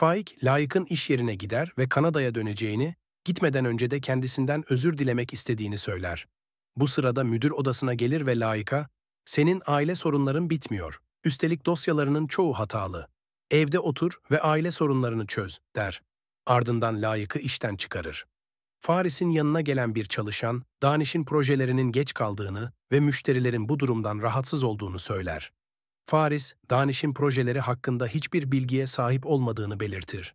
Faik, layıkın iş yerine gider ve Kanada'ya döneceğini, gitmeden önce de kendisinden özür dilemek istediğini söyler. Bu sırada müdür odasına gelir ve layıka, senin aile sorunların bitmiyor, üstelik dosyalarının çoğu hatalı. Evde otur ve aile sorunlarını çöz, der. Ardından layıkı işten çıkarır. Faris'in yanına gelen bir çalışan, Danish'in projelerinin geç kaldığını ve müşterilerin bu durumdan rahatsız olduğunu söyler. Faris, Daniş'in projeleri hakkında hiçbir bilgiye sahip olmadığını belirtir.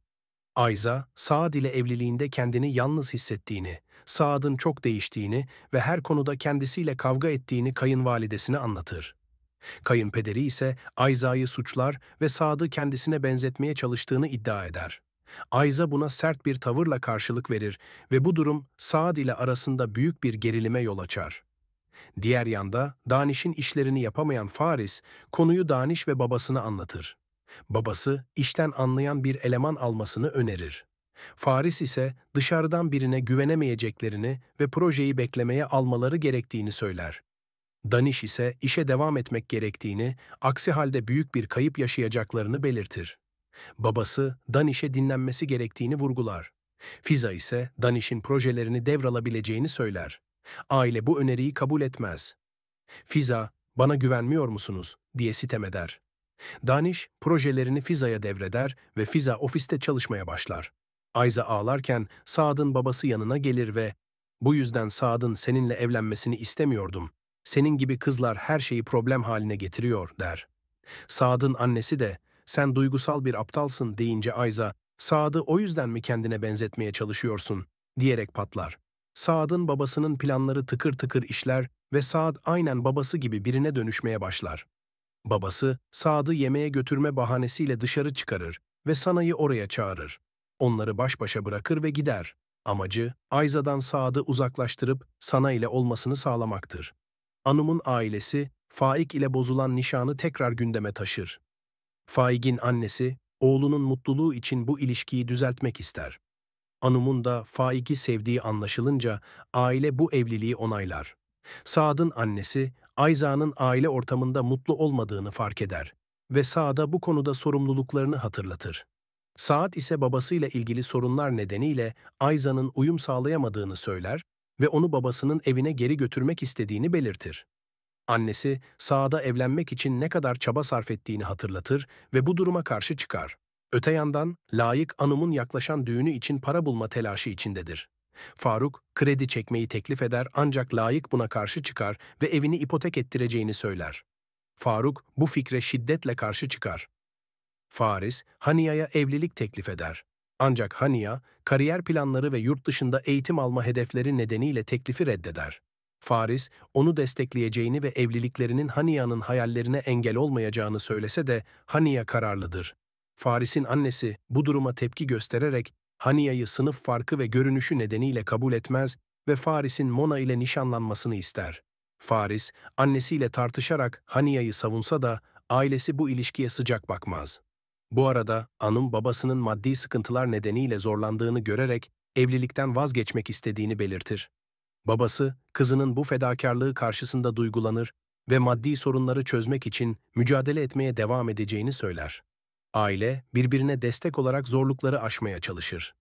Ayza, Saad ile evliliğinde kendini yalnız hissettiğini, Saad'ın çok değiştiğini ve her konuda kendisiyle kavga ettiğini kayınvalidesine anlatır. Kayınpederi ise Ayza'yı suçlar ve Saad'ı kendisine benzetmeye çalıştığını iddia eder. Ayza buna sert bir tavırla karşılık verir ve bu durum Saad ile arasında büyük bir gerilime yol açar. Diğer yanda Daniş'in işlerini yapamayan Faris, konuyu Daniş ve babasına anlatır. Babası, işten anlayan bir eleman almasını önerir. Faris ise dışarıdan birine güvenemeyeceklerini ve projeyi beklemeye almaları gerektiğini söyler. Daniş ise işe devam etmek gerektiğini, aksi halde büyük bir kayıp yaşayacaklarını belirtir. Babası, Daniş'e dinlenmesi gerektiğini vurgular. Fiza ise Daniş'in projelerini devralabileceğini söyler. Aile bu öneriyi kabul etmez. Fiza, bana güvenmiyor musunuz diye sitem eder. Daniş, projelerini Fiza'ya devreder ve Fiza ofiste çalışmaya başlar. Ayza ağlarken Saad'ın babası yanına gelir ve ''Bu yüzden Saad'ın seninle evlenmesini istemiyordum. Senin gibi kızlar her şeyi problem haline getiriyor.'' der. Saad'ın annesi de ''Sen duygusal bir aptalsın.'' deyince Ayza ''Saad'ı o yüzden mi kendine benzetmeye çalışıyorsun?'' diyerek patlar. Saad'ın babasının planları tıkır tıkır işler ve Saad aynen babası gibi birine dönüşmeye başlar. Babası, Saad'ı yemeğe götürme bahanesiyle dışarı çıkarır ve Sana'yı oraya çağırır. Onları baş başa bırakır ve gider. Amacı, Ayza'dan Saad'ı uzaklaştırıp Sana ile olmasını sağlamaktır. Anum'un ailesi, Faik ile bozulan nişanı tekrar gündeme taşır. Faik'in annesi, oğlunun mutluluğu için bu ilişkiyi düzeltmek ister. Anum'un da Faik'i sevdiği anlaşılınca aile bu evliliği onaylar. Saad'ın annesi, Ayza'nın aile ortamında mutlu olmadığını fark eder ve Saad'a bu konuda sorumluluklarını hatırlatır. Saad ise babasıyla ilgili sorunlar nedeniyle Ayza'nın uyum sağlayamadığını söyler ve onu babasının evine geri götürmek istediğini belirtir. Annesi, Saad'a evlenmek için ne kadar çaba sarf ettiğini hatırlatır ve bu duruma karşı çıkar. Öte yandan layık anımın yaklaşan düğünü için para bulma telaşı içindedir. Faruk, kredi çekmeyi teklif eder ancak layık buna karşı çıkar ve evini ipotek ettireceğini söyler. Faruk bu fikre şiddetle karşı çıkar. Faris, Haniya'ya evlilik teklif eder. Ancak Haniya, kariyer planları ve yurt dışında eğitim alma hedefleri nedeniyle teklifi reddeder. Faris, onu destekleyeceğini ve evliliklerinin Haniya'nın hayallerine engel olmayacağını söylese de Haniya kararlıdır. Faris'in annesi bu duruma tepki göstererek Haniya'yı sınıf farkı ve görünüşü nedeniyle kabul etmez ve Faris'in Mona ile nişanlanmasını ister. Faris, annesiyle tartışarak Haniya'yı savunsa da ailesi bu ilişkiye sıcak bakmaz. Bu arada Anum babasının maddi sıkıntılar nedeniyle zorlandığını görerek evlilikten vazgeçmek istediğini belirtir. Babası, kızının bu fedakarlığı karşısında duygulanır ve maddi sorunları çözmek için mücadele etmeye devam edeceğini söyler. Aile birbirine destek olarak zorlukları aşmaya çalışır.